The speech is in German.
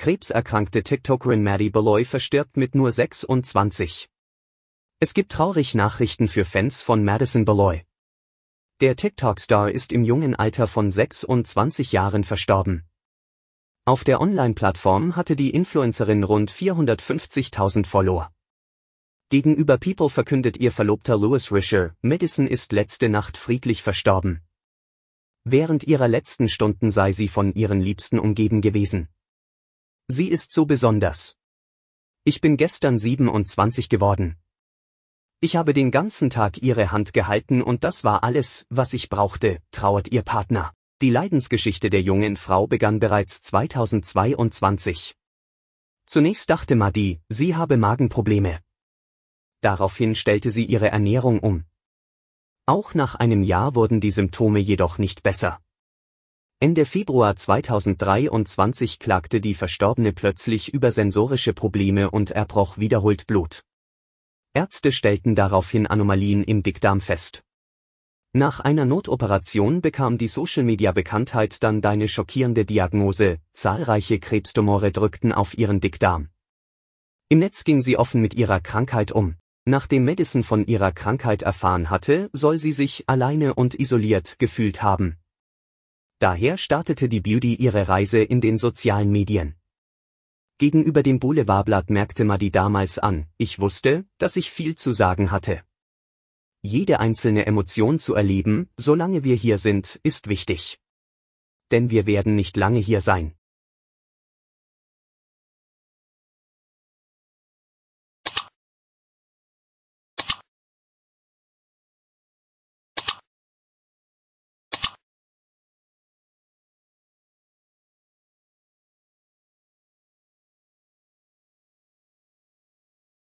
Krebserkrankte TikTokerin Maddie Beloy verstirbt mit nur 26. Es gibt traurig Nachrichten für Fans von Madison Beloy. Der TikTok-Star ist im jungen Alter von 26 Jahren verstorben. Auf der Online-Plattform hatte die Influencerin rund 450.000 Follower. Gegenüber People verkündet ihr Verlobter Louis Risher, Madison ist letzte Nacht friedlich verstorben. Während ihrer letzten Stunden sei sie von ihren Liebsten umgeben gewesen. Sie ist so besonders. Ich bin gestern 27 geworden. Ich habe den ganzen Tag ihre Hand gehalten und das war alles, was ich brauchte, trauert ihr Partner. Die Leidensgeschichte der jungen Frau begann bereits 2022. Zunächst dachte Madi, sie habe Magenprobleme. Daraufhin stellte sie ihre Ernährung um. Auch nach einem Jahr wurden die Symptome jedoch nicht besser. Ende Februar 2023 klagte die Verstorbene plötzlich über sensorische Probleme und erbroch wiederholt Blut. Ärzte stellten daraufhin Anomalien im Dickdarm fest. Nach einer Notoperation bekam die Social-Media-Bekanntheit dann deine schockierende Diagnose, zahlreiche Krebstumore drückten auf ihren Dickdarm. Im Netz ging sie offen mit ihrer Krankheit um. Nachdem Madison von ihrer Krankheit erfahren hatte, soll sie sich alleine und isoliert gefühlt haben. Daher startete die Beauty ihre Reise in den sozialen Medien. Gegenüber dem Boulevardblatt merkte Madi damals an, ich wusste, dass ich viel zu sagen hatte. Jede einzelne Emotion zu erleben, solange wir hier sind, ist wichtig. Denn wir werden nicht lange hier sein.